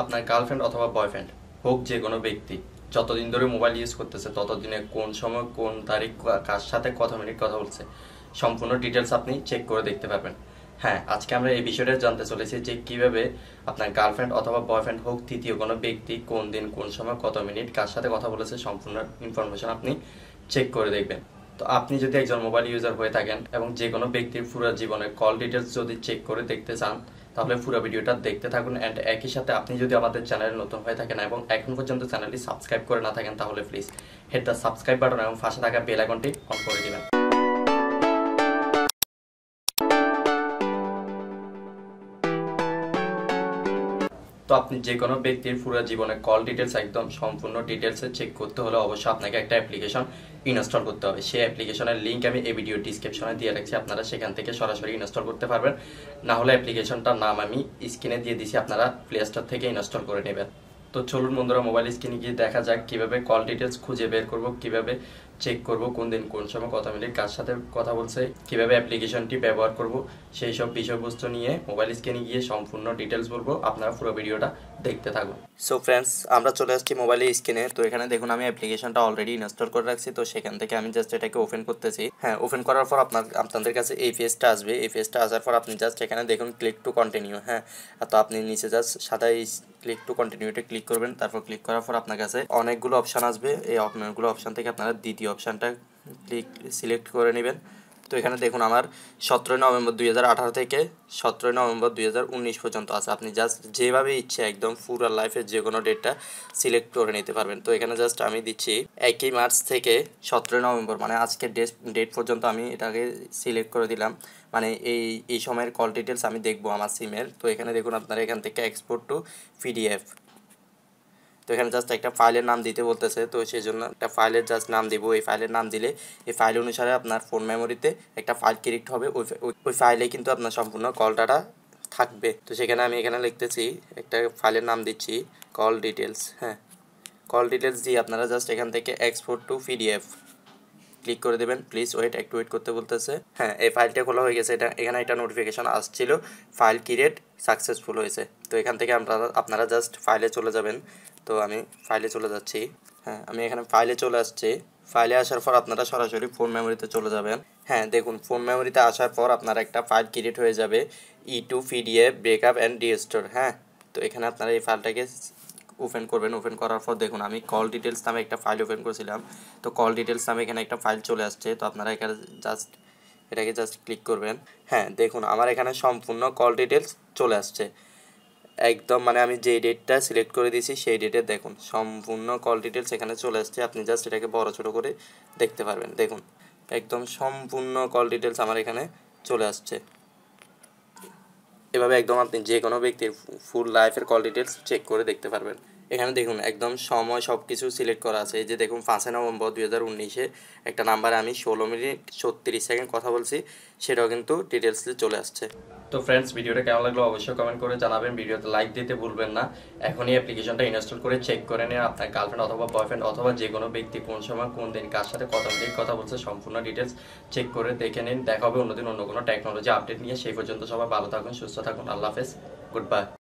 আপনার গার্লফ্রেন্ড অথবা বয়ফ্রেন্ড হোক যে কোনো ব্যক্তি যতদিন ধরে মোবাইল ইউজ করতেছে ততদিনে কোন সময় কোন তারিখ কার সাথে কত মিনিট কথা বলছে সম্পূর্ণ ডিটেলস আপনি চেক করে দেখতে পাবেন হ্যাঁ আজকে আমরা এই বিষয়টা জানতে চলেছি যে কিভাবে আপনার গার্লফ্রেন্ড অথবা বয়ফ্রেন্ড হোক তৃতীয় কোনো ব্যক্তি কোন দিন কোন সময় কত মিনিট কার সাথে কথা বলেছে সম্পূর্ণ ইনফরমেশন আপনি চেক করে দেখবেন তো আপনি যদি একজন মোবাইল ইউজার হয়ে থাকেন এবং যে কোনো ব্যক্তির পুরো জীবনে কল ডিটেলস যদি চেক করে দেখতে চান তাহলে পুরো ভিডিওটা দেখতে থাকুন অ্যান্ড একই সাথে আপনি যদি আমাদের চ্যানেলে নতুন হয়ে থাকেন এবং এখন পর্যন্ত চ্যানেলটি সাবস্ক্রাইব করে না থাকেন তাহলে please hit the subscribe button এবং ফাঁসে থাকা বেল আইকনটি অন করে দেবেন তো আপনি যে কোনো ব্যক্তির পুরো জীবনে কল ডিটেলস একদম সম্পূর্ণ ডিটেলসে চেক করতে হলে অবশ্যই আপনাকে একটা অ্যাপ্লিকেশন ইনস্টল করতে হবে সেই অ্যাপ্লিকেশনের লিঙ্ক আমি এই ভিডিও ডিসক্রিপশনে দিয়ে রাখছি আপনারা সেখান থেকে সরাসরি ইনস্টল করতে পারবেন না হলে অ্যাপ্লিকেশনটার নাম আমি স্ক্রিনে দিয়ে দিছি আপনারা প্লে স্টোর থেকে ইনস্টল করে নেবেন তো চলুন বন্ধুরা মোবাইল স্ক্রিনে গিয়ে দেখা যাক কিভাবে কল ডিটেলস খুঁজে বের করব কিভাবে চেক করব কোন দিন কোন সময় কত মিনিট কার সাথে কথা বলছে কিভাবে অ্যাপ্লিকেশনটি ব্যবহার করব সেই সব বিষয়বস্তু নিয়ে মোবাইল স্ক্রিনে গিয়ে সম্পূর্ণ ডিটেলস বলবো আপনারা পুরো ভিডিওটা দেখতে থাকুন সো ফ্রেন্ডস আমরা চলে আসছি মোবাইলে স্ক্রিনে তো এখানে দেখুন আমি অ্যাপ্লিকেশনটা অলরেডি ইনস্টল করে রাখছি তো সেখান থেকে আমি জাস্ট এটাকে ওপেন করতেছি হ্যাঁ ওপেন করার পর আপনার আপনাদের কাছে এই ফেসটা আসবে এই ফেসটা আসার পর আপনি জাস্ট এখানে দেখুন ক্লিক টু কন্টিনিউ হ্যাঁ তো আপনি নিচে জাস্ট সাদা এই ক্লিক টু কন্টিনিউটা ক্লিক করবেন তারপর ক্লিক করার পর আপনার কাছে অনেকগুলো অপশান আসবে এই অপশানগুলো অপশান থেকে আপনারা দ্বিতীয় অপশানটা ক্লিক সিলেক্ট করে নেবেন তো এখানে দেখুন আমার সতেরোই নভেম্বর দুই থেকে সতেরোই নভেম্বর দুই পর্যন্ত আছে আপনি জাস্ট যেভাবে ইচ্ছে একদম পুরো লাইফের যে কোনো ডেটটা সিলেক্ট করে নিতে পারবেন তো এখানে জাস্ট আমি দিচ্ছি একই মার্চ থেকে সতেরোই নভেম্বর মানে আজকে ডেট ডেট পর্যন্ত আমি এটাকে সিলেক্ট করে দিলাম মানে এই এই সময়ের কল ডিটেলস আমি দেখবো আমার সিমের তো এখানে দেখুন আপনারা এখান থেকে এক্সপোর্ট টু পিডিএফ তো এখানে জাস্ট একটা ফাইলের নাম দিতে বলতেছে তো সেই জন্য একটা ফাইলের জাস্ট নাম দিব এই ফাইলের নাম দিলে এই ফাইল অনুসারে আপনার ফোন মেমোরিতে একটা ফাইল ক্রিয়েট হবে ওই ওই ফাইলে কিন্তু আপনার সম্পূর্ণ কল ডাটা থাকবে তো সেখানে আমি এখানে লিখতেছি একটা ফাইলের নাম দিচ্ছি কল ডিটেলস হ্যাঁ কল ডিটেলস দিয়ে আপনারা জাস্ট এখান থেকে এক্সপোর্ট টু পিডিএফ ক্লিক করে দেবেন প্লিজ ওয়েট একটু ওয়েট করতে বলতেছে হ্যাঁ এই ফাইলটা খোলা হয়ে গেছে এটা এখানে একটা নোটিফিকেশান আসছিল ফাইল ক্রিয়েট সাকসেসফুল হয়েছে তো এখান থেকে আপনারা আপনারা জাস্ট ফাইলে চলে যাবেন তো আমি ফাইলে চলে যাচ্ছি হ্যাঁ আমি এখানে ফাইলে চলে আসছি ফাইলে আসার পর আপনারা সরাসরি ফোন মেমোরিতে চলে যাবেন হ্যাঁ দেখুন ফোন মেমোরিতে আসার পর আপনার একটা ফাইল ক্রিয়েট হয়ে যাবে E to PDF breakup and ডিএস্টোর হ্যাঁ তো এখানে আপনারা এই ফাইলটাকে ওপেন করবেন ওপেন করার পর দেখুন আমি কল ডিটেলস নামে একটা ফাইল ওপেন করেছিলাম তো কল ডিটেলস নামে এখানে একটা ফাইল চলে আসছে তো আপনারা এখানে জাস্ট এটাকে জাস্ট ক্লিক করবেন হ্যাঁ দেখুন আমার এখানে সম্পূর্ণ কল ডিটেলস চলে আসছে একদম মানে আমি যে ডেটটা সিলেক্ট করে দিয়েছি সেই ডেটে দেখুন সম্পূর্ণ কল ডিটেলস এখানে চলে আসছে আপনি জাস্ট এটাকে বড় ছোটো করে দেখতে পারবেন দেখুন একদম সম্পূর্ণ কল ডিটেলস আমার এখানে চলে আসছে এভাবে একদম আপনি যে কোনো ব্যক্তির ফুল লাইফের কল ডিটেলস চেক করে দেখতে পারবেন এখানে দেখুন একদম সময় সব কিছু সিলেক্ট করা আছে এই যে দেখুন পাঁচই নভেম্বর দুই হাজার উনিশে একটা নাম্বারে আমি ষোলো মিনিট ছত্রিশ সেকেন্ড কথা বলছি সেটাও কিন্তু ডিটেলসে চলে আসছে তো ফ্রেন্ডস ভিডিওটা কেমন লাগলো অবশ্যই কমেন্ট করে জানাবেন ভিডিওতে লাইক দিতে ভুলবেন না এখনই অ্যাপ্লিকেশনটা ইনস্টল করে চেক করে নিয়ে আপনার গার্লফ্রেন্ড অথবা বয়ফ্রেন্ড অথবা যে কোনো ব্যক্তি কোন সময় কোন দিন কার সাথে কত মিনিট কথা বলছে সম্পূর্ণ ডিটেলস চেক করে দেখে নিন দেখা হবে অন্যদিন অন্য কোনো টেকনোলজি আপডেট নিয়ে সেই পর্যন্ত সবাই ভালো থাকুন সুস্থ থাকুন আল্লাহ হাফেজ গুড বাই